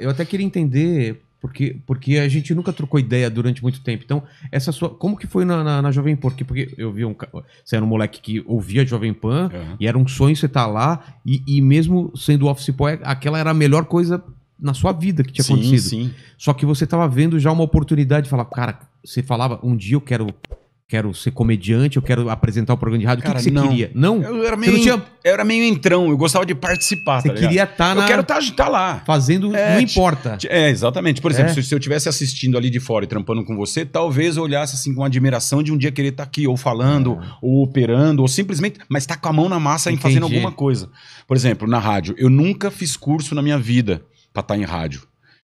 Eu até queria entender, porque, porque a gente nunca trocou ideia durante muito tempo. Então, essa sua. Como que foi na, na, na Jovem Pan? Porque, porque eu vi um. Você era um moleque que ouvia Jovem Pan uhum. e era um sonho você estar tá lá. E, e mesmo sendo office boy, aquela era a melhor coisa na sua vida que tinha sim, acontecido. Sim. Só que você estava vendo já uma oportunidade de falar, cara, você falava, um dia eu quero quero ser comediante, eu quero apresentar o programa de rádio. Cara, o que, que você não. queria? Não? Eu era meio, não tinha... eu era meio entrão, eu gostava de participar. Você tá queria estar tá na. Eu quero estar tá, tá lá. Fazendo, é, não importa. É, exatamente. Por exemplo, é. se, eu estivesse assistindo ali de fora e trampando com você, talvez eu olhasse assim com admiração de um dia querer estar tá aqui, ou falando, é. ou operando, ou simplesmente, mas estar tá com a mão na massa Entendi. em fazendo alguma coisa. Por exemplo, na rádio, eu nunca fiz curso na minha vida para estar tá em rádio.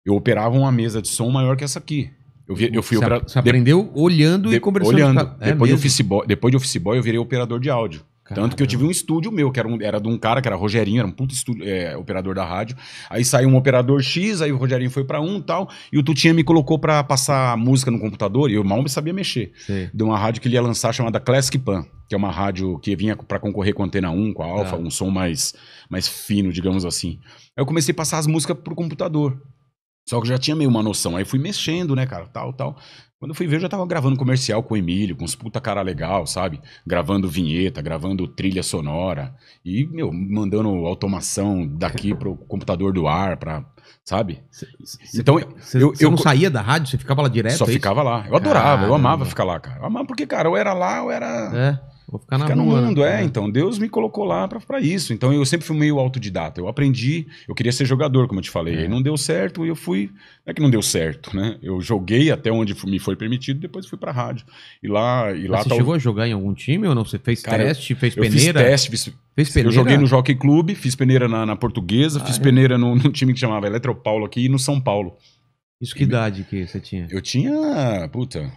Eu operava uma mesa de som maior que essa aqui. Eu, vi, eu fui você, você aprendeu olhando de... e conversando. Olhando. Com... É depois, de office boy, depois de office boy, eu virei operador de áudio. Caramba. Tanto que eu tive um estúdio meu, que era, um, era de um cara que era Rogerinho, era um puto estúdio, é, operador da rádio. Aí saiu um operador X, aí o Rogerinho foi para um e tal. E o Tutinha me colocou para passar música no computador e eu mal sabia mexer. Sim. De uma rádio que ele ia lançar chamada Classic Pan, que é uma rádio que vinha para concorrer com a Antena 1, com a Alfa, ah. um som mais, mais fino, digamos assim. Aí eu comecei a passar as músicas pro computador. Só que eu já tinha meio uma noção. Aí fui mexendo, né, cara, tal, tal. Quando eu fui ver, eu já tava gravando comercial com o Emílio, com uns puta cara legal, sabe? Gravando vinheta, gravando trilha sonora. E, meu, mandando automação daqui pro computador do ar, pra. Sabe? Cê, então, cê, eu, eu, não eu, saía da rádio, você ficava lá direto? Só é ficava lá. Eu adorava, Caramba. eu amava ficar lá, cara. Eu amava porque, cara, eu era lá, eu era. É. Vou ficar na Fica rua, no né? mundo, né? é. Então, Deus me colocou lá para isso. Então, eu sempre fui meio autodidata. Eu aprendi, eu queria ser jogador, como eu te falei. É. E não deu certo e eu fui. Não é que não deu certo, né? Eu joguei até onde me foi permitido, depois fui pra rádio. E lá. E lá Mas você tá chegou a jogar em algum time ou não? Você fez Cara, teste, fez eu peneira? Fiz teste, fiz, Fez peneira? Eu joguei no Jockey Club, fiz peneira na, na Portuguesa, ah, fiz é. peneira num, time que chamava Eletropaulo aqui e no São Paulo. Isso que e idade que você tinha? Eu tinha, puta,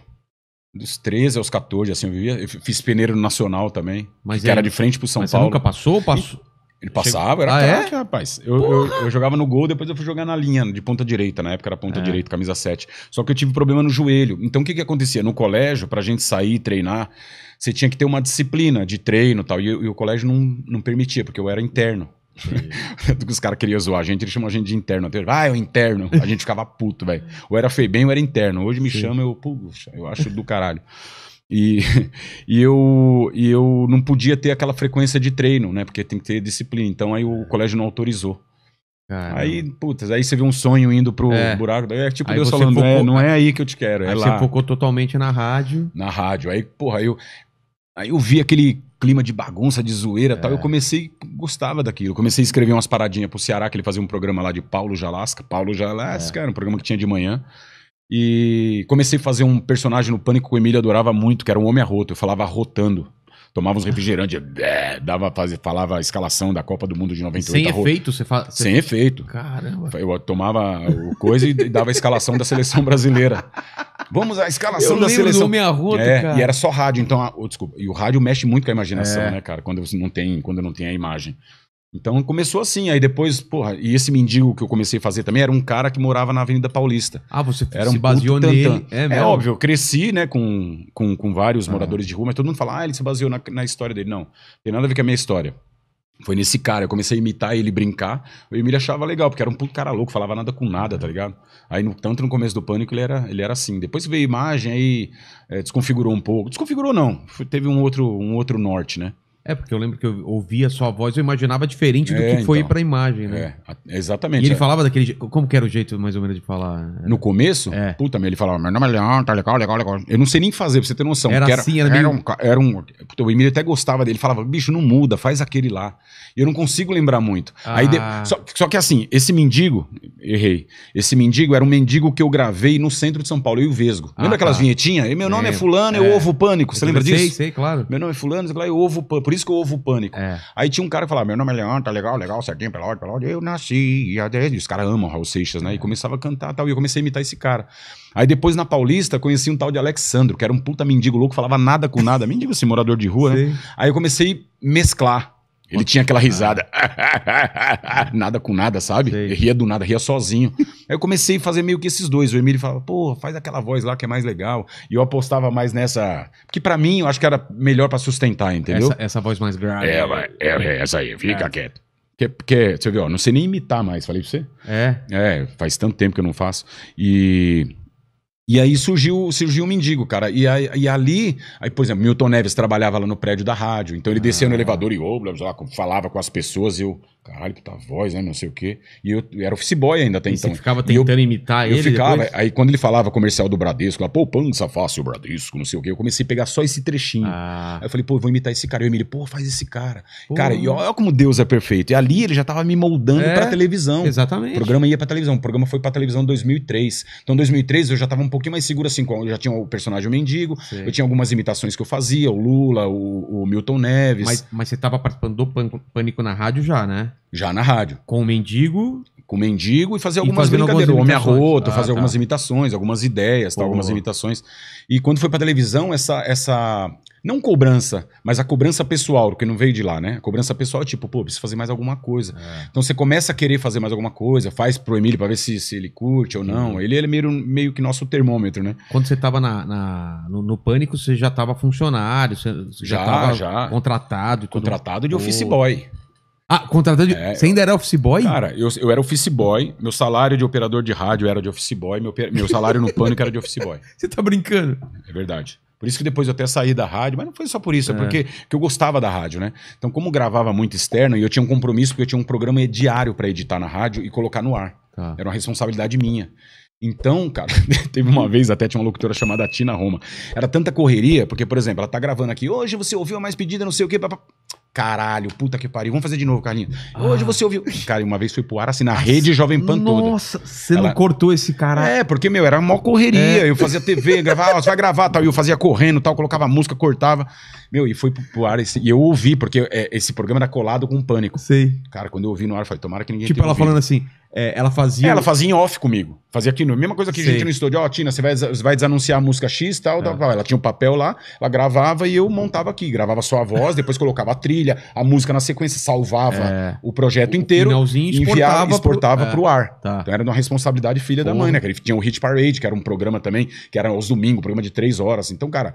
dos 13 aos 14, assim, eu vivia. Eu fiz peneiro nacional também. Mas que era de frente pro São mas Paulo. Você nunca passou? Passou? Ele passava, era ah, é? craque, é? rapaz. Eu, eu, eu, jogava no gol, depois eu fui jogar na linha, de ponta direita, na época era ponta é. direita, camisa 7. Só que eu tive problema no joelho. Então o que, que acontecia? No colégio, pra gente sair treinar, você tinha que ter uma disciplina de treino tal, e tal. E o colégio não, não permitia, porque eu era interno. Os caras queriam zoar a gente, eles chamam a gente de interno. Ah, é o interno. A gente ficava puto, velho. Ou era bem ou era interno. Hoje me Sim. chama, eu, puxa, eu acho do caralho. E, e, eu, e eu não podia ter aquela frequência de treino, né? Porque tem que ter disciplina. Então aí o é. colégio não autorizou. Aí, putz, aí você vê um sonho indo pro é. buraco. É tipo aí Deus falando, é, focou, é, não é aí que eu te quero. É aí lá. você focou totalmente na rádio. Na rádio. Aí, porra, eu, aí eu vi aquele clima de bagunça, de zoeira é. tal. Eu é. comecei, gostava daquilo. Eu comecei a escrever umas paradinhas pro Ceará, que ele fazia um programa lá de Paulo Jalasca. Paulo Jalasca, é. era um programa que tinha de manhã. E comecei a fazer um personagem no Pânico que o Emílio adorava muito, que era um homem arroto. Eu falava arrotando tomava uns refrigerantes, é, dava, fazer falava a escalação da Copa do Mundo de 98. Sem efeito? Você fa... Sem você... efeito. Caramba. Eu tomava o coisa e dava a escalação da seleção brasileira. Vamos à escalação eu da seleção. minha Arruto, é, cara. E era só rádio, então. A... Oh, desculpa. E o rádio mexe muito com a imaginação, é. né, cara? Quando não tem, quando não tem a imagem. Então começou assim, aí depois, porra, e esse mendigo que eu comecei a fazer também era um cara que morava na Avenida Paulista. Ah, você era um se baseou nele. É, é, óbvio, eu cresci, né, com, com, com vários ah. moradores de rua, mas todo mundo fala, ah, ele se baseou na, na história dele. Não, tem nada a ver com a minha história. Foi nesse cara, eu comecei a imitar ele brincar. O Emílio achava legal, porque era um puto cara louco, falava nada com nada, tá ligado? Aí, no, tanto no começo do pânico, ele era, ele era assim. Depois veio a imagem, aí é, desconfigurou um pouco. Desconfigurou, não. Foi, teve um outro, um outro norte, né? É, porque eu lembro que eu ouvia sua voz, eu imaginava diferente do é, que foi para então. pra imagem, né? É, exatamente. E ele é. falava daquele jeito. Como que era o jeito, mais ou menos, de falar? Era... No começo? É. Puta, ele falava, meu nome é Leão, tá legal, legal, legal. Eu não sei nem fazer, pra você ter noção. Era assim, era, era meio... um, era um o Emílio até gostava dele. falava, bicho, não muda, faz aquele lá. E eu não consigo lembrar muito. Ah. Aí de... Ah. só, só que assim, esse mendigo, errei. Esse mendigo era um mendigo que eu gravei no centro de São Paulo, eu e o Vesgo. Ah, lembra tá. aquelas vinhetinhas? Meu nome é, Fulano, eu é. ovo pânico. Você é, lembra sei, disso? Sei, sei, claro. Meu nome é Fulano, eu ovo pânico isso que houve o pânico. É. Aí tinha um cara que falava: Meu nome é Leandro, tá legal, legal, certinho, pela ordem, pela ordem. Eu nasci e Os caras amam Raul Seixas, né? E é. começava a cantar e tal. E eu comecei a imitar esse cara. Aí depois na Paulista conheci um tal de Alexandro, que era um puta mendigo louco, falava nada com nada. mendigo assim, morador de rua, né? Sim. né? Aí eu comecei a mesclar. Ele tinha aquela ah. risada, nada com nada, sabe? Ria do nada, ria sozinho. Aí eu comecei a fazer meio que esses dois. O Emílio falava, pô, faz aquela voz lá que é mais legal. E eu apostava mais nessa. Que para mim eu acho que era melhor para sustentar, entendeu? Essa, essa, voz mais grave. É, é, é essa aí, fica é. quieto. Porque, porque, você viu, ó, não sei nem imitar mais, falei pra você. É. É, faz tanto tempo que eu não faço. E. E aí surgiu, surgiu o um mendigo, cara. E, aí, e ali, aí, por exemplo, Milton Neves trabalhava lá no prédio da rádio. Então ele descia ah. no elevador e oh, blá, blá, blá, falava com as pessoas. Eu, caralho, puta voz, né? Não sei o quê. E eu, eu era office boy ainda até e então. Você ficava tentando eu, imitar eu ele? Eu ficava. Depois? Aí quando ele falava comercial do Bradesco, lá, ah, poupança fácil, Bradesco, não sei o quê, eu comecei a pegar só esse trechinho. Ah. Aí eu falei, pô, vou imitar esse cara. E o Emílio, pô, faz esse cara. Pô. Cara, e olha como Deus é perfeito. E ali ele já tava me moldando é, pra televisão. Exatamente. O programa ia pra televisão. O programa foi pra televisão em 2003. Então em 2003 eu já tava um pouquinho mais seguro assim. Eu já tinha o personagem o Mendigo, eu tinha algumas imitações que eu fazia, o Lula, o, o Milton Neves. Mas, mas você tava participando do Pânico na rádio já, né? Já na rádio. Com o mendigo. Com o mendigo e fazer algumas brincadeiras. Algumas o Homem arroto, ah, fazer tá. algumas imitações, algumas ideias, tal, tá? algumas imitações. E quando foi pra televisão, essa, essa. Não cobrança, mas a cobrança pessoal, porque não veio de lá, né? A cobrança pessoal é tipo, pô, preciso fazer mais alguma coisa. É. Então você começa a querer fazer mais alguma coisa, faz pro Emílio pra ver se, se ele curte ou não. Uhum. Ele, ele é meio, meio que nosso termômetro, né? Quando você tava na, na no, no, pânico, você já tava funcionário, você já, já tava já. contratado. E tudo. Contratado de office boy. Ah, contratante. De... É, você ainda era office boy? Cara, eu, eu era office boy. Meu salário de operador de rádio era de office boy. Meu, meu salário no pânico era de office boy. Você tá brincando? É verdade. Por isso que depois eu até saí da rádio, mas não foi só por isso, é, é porque que eu gostava da rádio, né? Então, como gravava muito externo e eu tinha um compromisso, porque eu tinha um programa diário para editar na rádio e colocar no ar. Tá. Era uma responsabilidade minha. Então, cara, teve uma vez até tinha uma locutora chamada Tina Roma. Era tanta correria, porque, por exemplo, ela tá gravando aqui, hoje você ouviu a mais pedida, não sei o quê. Papá. Caralho, puta que pariu. Vamos fazer de novo, Carlinhos. Ah. Hoje você ouviu. Cara, uma vez foi pro ar assim na rede Jovem Pan Nossa, toda. Nossa, você Ela... não cortou esse caralho. É, porque, meu, era uma correria. É. Eu fazia TV, gravava, você vai gravar tal. E eu fazia correndo tal, colocava música, cortava. Meu, e foi pro, pro ar. Esse... e eu ouvi, porque é, esse programa era colado com pânico. Sei. Cara, quando eu ouvi no ar, eu falei, tomara que ninguém Tipo ela ouvido. falando assim: é, ela fazia. É, ela fazia em off comigo. Fazia aqui no. Mesma coisa que a gente no estúdio. Ó, oh, Tina, você vai, vai desanunciar a música X e tal, é. tal. Ela tinha um papel lá, ela gravava e eu montava aqui. Gravava só a voz, depois colocava a trilha, a música na sequência, salvava é. o projeto o inteiro. Finalzinho enviava, exportava para é. o ar. Tá. Então era uma responsabilidade filha da mãe, né? Ele tinha o Hit Parade, que era um programa também, que era aos domingos, programa de três horas. Então, cara.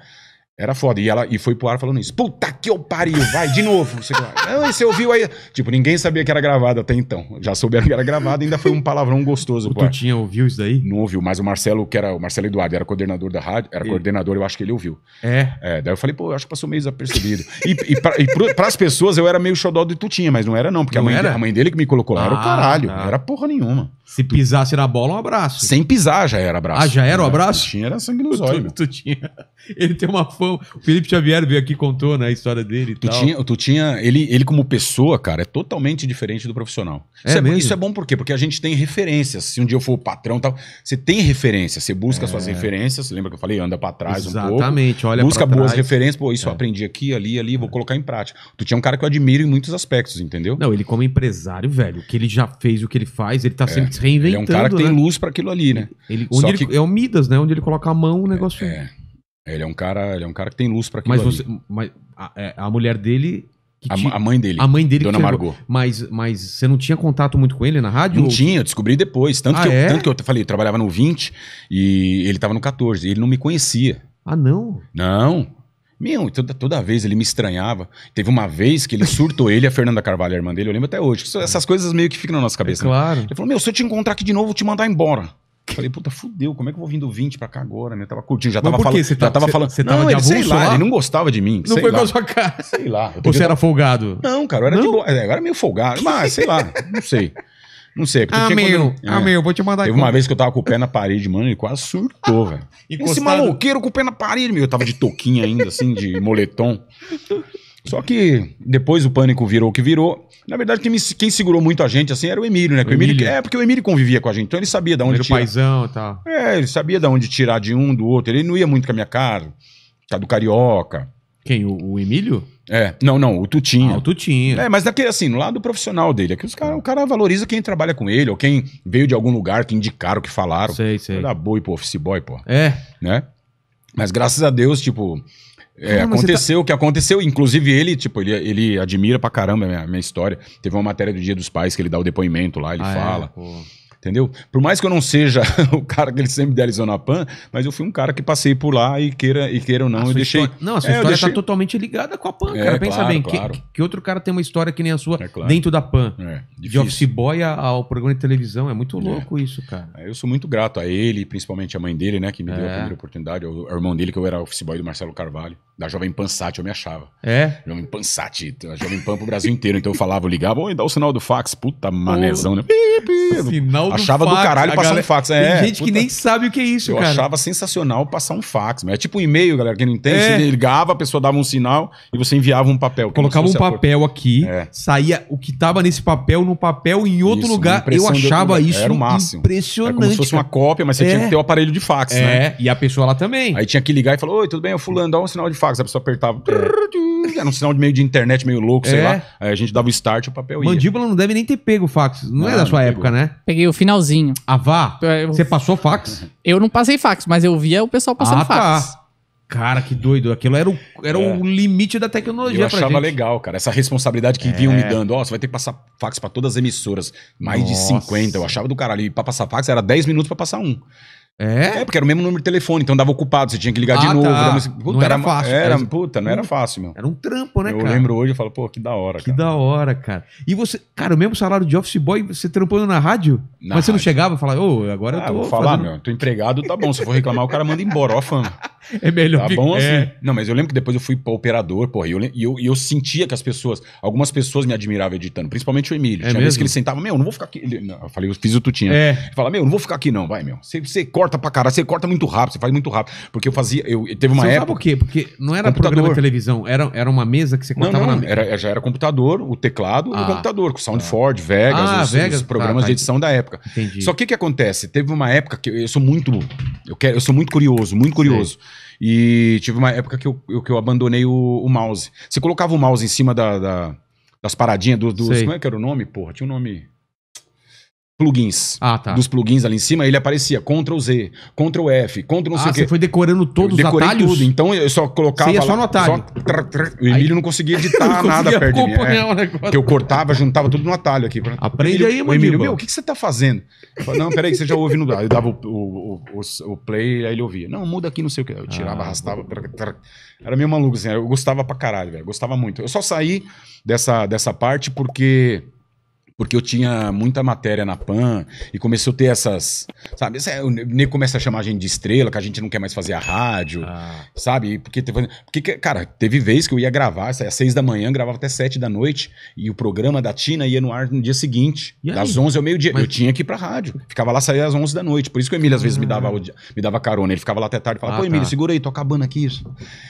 Era foda. E ela e foi pro ar falando isso. Puta que eu pariu, vai de novo. Você, não, você ouviu aí? Tipo, ninguém sabia que era gravado até então. Já souberam que era gravado, ainda foi um palavrão gostoso. O Tutinha ouviu isso daí? Não ouviu, mas o Marcelo, que era o Marcelo Eduardo, era coordenador da rádio, era e... coordenador, eu acho que ele ouviu. É. é. Daí eu falei, pô, eu acho que passou meio desapercebido. e e, pra, e pro, pras pessoas eu era meio xodó do Tutinha, mas não era não, porque não a, mãe, era? a mãe dele que me colocou lá ah, era o ah, caralho. Tá. Não era porra nenhuma. Se pisasse na bola, um abraço. Sem pisar já era abraço. Ah, já era o um né? abraço? Tu tinha era sangue nos olhos. Tu, tinha. Ele tem uma fã O Felipe Xavier veio aqui contou né, a história dele e tu tal. Tinha, tu tinha. Ele, ele, como pessoa, cara, é totalmente diferente do profissional. É isso, é, mesmo? isso é bom por quê? Porque a gente tem referências. Se um dia eu for o patrão tal, você tem referência. Você busca é. suas referências. Lembra que eu falei? Anda para trás Exatamente, um pouco. Exatamente, olha Busca boas trás. referências. Pô, isso é. eu aprendi aqui, ali, ali, vou é. colocar em prática. Tu tinha um cara que eu admiro em muitos aspectos, entendeu? Não, ele como empresário, velho, o que ele já fez, o que ele faz, ele tá é. sempre reinventando. Ele é um cara que né? tem luz para aquilo ali, né? Ele, onde ele, que... É o Midas, né? Onde ele coloca a mão, o é, negócio. É. é. Ele é um cara, ele é um cara que tem luz para aquilo mas você, ali. Mas a, é, a mulher dele a, te... a, mãe dele. A mãe dele. Dona Margot. Mas, mas você não tinha contato muito com ele na rádio? Não ou... tinha, eu descobri depois. Tanto, ah, que eu, é? tanto que eu falei, eu trabalhava no 20 e ele estava no 14. ele não me conhecia. Ah, não? Não. Meu, toda, então, toda vez ele me estranhava. Teve uma vez que ele surtou ele e a Fernanda Carvalho, a irmã dele, eu lembro até hoje. Essas coisas meio que ficam na nossa é cabeça. É claro. Né? Ele falou: Meu, se eu te encontrar aqui de novo, eu vou te mandar embora. falei, puta, fudeu, como é que eu vou vindo 20 pra cá agora? Eu tava curtindo, já tava falando. Você tá, já tava cê, falando. Você tava não, de ele, sei lá, lá, ele não gostava de mim. Não foi lá. com a sua cara. Sei lá. Ou você era folgado? Não, cara, eu era não? de boa. É, eu era meio folgado. Mas, sei lá, não sei. Não sei. Ah, é meu. Eu, é, ah, meu, vou te mandar Teve uma vez que eu tava com o pé na parede, mano, ele quase surtou, velho. Esse maloqueiro com o pé na parede, meu. Eu tava de touquinha ainda, assim, de moletom. Só que depois o pânico virou o que virou. Na verdade, quem, me, quem segurou muito a gente assim era o Emílio, né? O Emílio. Emílio, é, porque o Emílio convivia com a gente, então ele sabia de onde ele tirar. paizão e tal. É, ele sabia de onde tirar de um, do outro. Ele não ia muito com a minha cara, tá do carioca. Quem? O, o Emílio? É, não, não, o Tutinho. Ah, o Tutinho. É, mas daqui, assim, no lado profissional dele, aqui os cara, o cara valoriza quem trabalha com ele, ou quem veio de algum lugar, que indicaram, que falaram. Sei, sei. Da boi pô, office boy, pô. É. Né? Mas graças a Deus, tipo, é, não, tá aconteceu o que aconteceu. Inclusive, ele, tipo, ele, ele admira pra caramba a minha, minha, história. Teve uma matéria do Dia dos Pais que ele dá o depoimento lá, ele ah, é, fala. É, entendeu? Por mais que eu não seja o cara que ele sempre idealizou na PAN, mas eu fui um cara que passei por lá e queira, e queira ou não, eu deixei... História... Não, a é, sua é, história está totalmente ligada com a PAN, é, cara. É, Pensa claro, bem, claro. Que, que, outro cara tem uma história que nem a sua é claro. dentro da PAN? de office boy ao programa de televisão, é muito louco isso, cara. Eu sou muito grato a ele, principalmente a mãe dele, né, que me deu a primeira oportunidade, o irmão dele, que eu era office boy do Marcelo Carvalho da Jovem Pansat, eu me achava. É? Jovem Pansat, a Jovem Pan pro Brasil inteiro. Então eu falava, eu ligava, oi, dá o sinal do fax. Puta manezão, né? Sinal achava do, fax, do caralho passar galera... um fax. É, Tem gente puta... que nem sabe o que é isso, eu cara. Eu achava sensacional passar um fax. É tipo um e-mail, galera, que não entende. É. Você ligava, a pessoa dava um sinal e você enviava um papel. Colocava um é papel por... aqui, é. saía o que tava nesse papel, no papel em outro isso, lugar. Eu achava isso Era o máximo. impressionante. Era como se fosse uma cópia, mas você é. tinha que ter o aparelho de fax, é, né? É, e a pessoa lá também. Aí tinha que ligar e falar, oi, tudo bem, eu fulano, dá um sinal de fax fax, a pessoa apertava. Era é, é um sinal de meio de internet meio louco, sei é. lá. Aí a gente dava o start e o papel ia. Mandíbula não deve nem ter pego fax. Não, é ah, da sua época, né? Peguei o finalzinho. A vá. Você passou fax? eu não passei fax, mas eu via o pessoal passando ah, tá. fax. Cara, que doido. Aquilo era o, era o limite da tecnologia Eu pra achava gente. legal, cara, essa responsabilidade que vinham me dando. Ó, você vai ter que passar fax pra todas as emissoras. Mais Nossa. de 50, eu achava do caralho. E pra passar fax era 10 minutos pra passar um. É? É, porque era o mesmo número de telefone, então dava ocupado, você tinha que ligar ah, de novo. Tá. Puta, não era, era fácil. Era, era, puta, não era fácil, meu. Era um trampo, né, eu cara? Eu lembro hoje eu falo, pô, que da hora, que cara. Que da hora, cara. E você, cara, o mesmo salário de office boy, você trampando na rádio? Na mas rádio. você não chegava e falava, ô, agora ah, eu tô. Vou falar, fazendo... meu, tô empregado, tá bom. Se eu for reclamar, o cara manda embora, ó, fama. É melhor. Tá que... bom assim. É. Não, mas eu lembro que depois eu fui pra operador, porra, e eu, e eu, eu sentia que as pessoas, algumas pessoas me admiravam editando, principalmente o Emílio. É tinha mesmo? vezes que ele sentava, meu, não vou ficar aqui. Eu falei, eu fiz o Tutinha. É. Fala, meu, não vou ficar aqui, não, vai, meu. você corta corta pra caralho, você corta muito rápido, você faz muito rápido. Porque eu fazia. Eu, teve uma você época. Sabe por quê? Porque não era computador. programa de televisão, era, era uma mesa que você cortava não, não, na era, Já era computador, o teclado ah. e o computador, com SoundFord, tá. ah. Vegas, ah, os, Vegas, os programas tá, tá. de edição da época. Entendi. Só que o que acontece? Teve uma época que eu sou muito. Eu, quero, eu sou muito curioso, muito curioso. E tive uma época que eu, eu que eu abandonei o, o, mouse. Você colocava o mouse em cima da, da das paradinhas, do, dos. Sei. Como é que era o nome, porra? Tinha um nome plugins. Ah, tá. Dos plugins ali em cima, ele aparecia Ctrl Z, Ctrl F, Ctrl não sei ah, o quê. você foi decorando todos os atalhos? tudo. Então eu só colocava Você ia só no atalho. O Emílio não conseguia editar nada perto de mim. É. que eu cortava, juntava tudo no atalho aqui. Aprende aí, mano, Emílio, meu, o que, você tá fazendo? não, peraí, que você já ouve no... eu dava o, o, o, play, aí ele ouvia. Não, muda aqui, não sei o quê. Eu tirava, ah, arrastava. Era meio maluco, assim. Eu gostava pra caralho, velho. Gostava muito. Eu só saí dessa, dessa parte porque porque eu tinha muita matéria na PAN e começou a ter essas. Sabe, essa, o nego começa a chamar a gente de estrela, que a gente não quer mais fazer a rádio, ah. sabe? Porque, porque, cara, teve vez que eu ia gravar, saia às seis da manhã, gravava até sete da noite, e o programa da Tina ia no ar no dia seguinte, das onze ao meio-dia. Mas... Eu tinha que ir pra rádio, ficava lá, sair às onze da noite. Por isso que o Emílio às vezes me dava, ah. me dava carona, ele ficava lá até tarde e falava: ah, pô, Emílio, tá. segura aí, tô acabando aqui.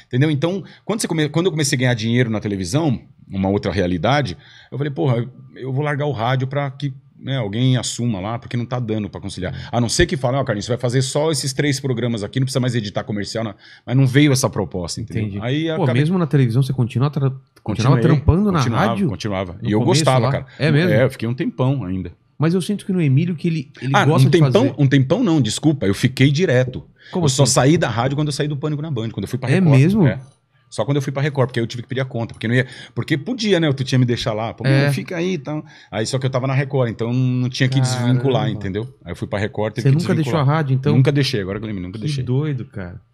Entendeu? Então, quando, você come... quando eu comecei a ganhar dinheiro na televisão, uma outra realidade, eu falei, porra, eu vou largar o rádio para que né, alguém assuma lá, porque não tá dando para conciliar. A não ser que fale, ó, oh, Carlinhos, você vai fazer só esses três programas aqui, não precisa mais editar comercial, não. mas não veio essa proposta, entendeu? Entendi. Aí, Pô, acabei... mesmo na televisão você continua tra... continuava trampando na rádio? Continuava, no E eu gostava, lá. cara. É mesmo? É, eu fiquei um tempão ainda. Mas eu sinto que no Emílio que ele, ele ah, gosta um tempão, de fazer. Um tempão não, desculpa, eu fiquei direto. Como eu assim? só saí da rádio quando eu saí do Pânico na Band, quando eu fui pra É Record, mesmo? É. Só quando eu fui pra Record, porque aí eu tive que pedir a conta, porque não ia. Porque podia, né? Tu tinha me deixar lá. Pô, é. fica aí e então. tal. Aí só que eu tava na Record, então não tinha que Caramba. desvincular, entendeu? Aí eu fui pra Record, Você nunca desvincular. deixou a rádio, então? Nunca deixei, agora que eu lembro, nunca que deixei. doido, cara.